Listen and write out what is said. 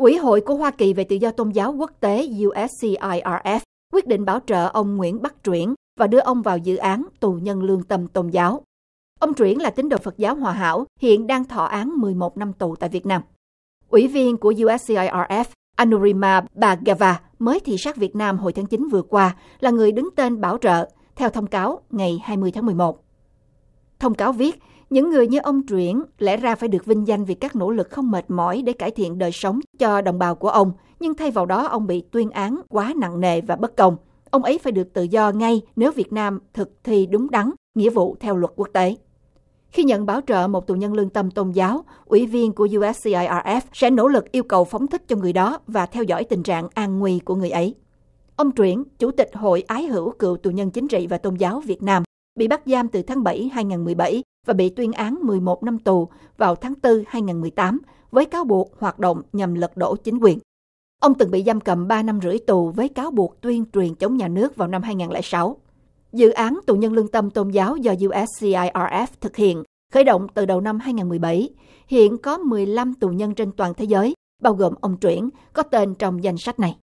Ủy hội của Hoa Kỳ về tự do tôn giáo quốc tế USCIRF quyết định bảo trợ ông Nguyễn Bắc Truyển và đưa ông vào dự án tù nhân lương tâm tôn giáo. Ông Truyển là tín đồ Phật giáo Hòa Hảo, hiện đang thọ án 11 năm tù tại Việt Nam. Ủy viên của USCIRF Anurima Bhargava mới thị sát Việt Nam hồi tháng 9 vừa qua là người đứng tên bảo trợ, theo thông cáo ngày 20 tháng 11. Thông cáo viết, những người như ông Truyển lẽ ra phải được vinh danh vì các nỗ lực không mệt mỏi để cải thiện đời sống cho đồng bào của ông, nhưng thay vào đó ông bị tuyên án quá nặng nề và bất công. Ông ấy phải được tự do ngay nếu Việt Nam thực thi đúng đắn nghĩa vụ theo luật quốc tế. Khi nhận bảo trợ một tù nhân lương tâm tôn giáo, ủy viên của USCIRF sẽ nỗ lực yêu cầu phóng thích cho người đó và theo dõi tình trạng an nguy của người ấy. Ông Truyển, Chủ tịch Hội Ái hữu cựu tù nhân chính trị và tôn giáo Việt Nam, bị bắt giam từ tháng 7 2017 và bị tuyên án 11 năm tù vào tháng 4 2018 với cáo buộc hoạt động nhằm lật đổ chính quyền. Ông từng bị giam cầm 3 năm rưỡi tù với cáo buộc tuyên truyền chống nhà nước vào năm 2006. Dự án tù nhân lương tâm tôn giáo do USCIRF thực hiện khởi động từ đầu năm 2017. Hiện có 15 tù nhân trên toàn thế giới, bao gồm ông Truyển, có tên trong danh sách này.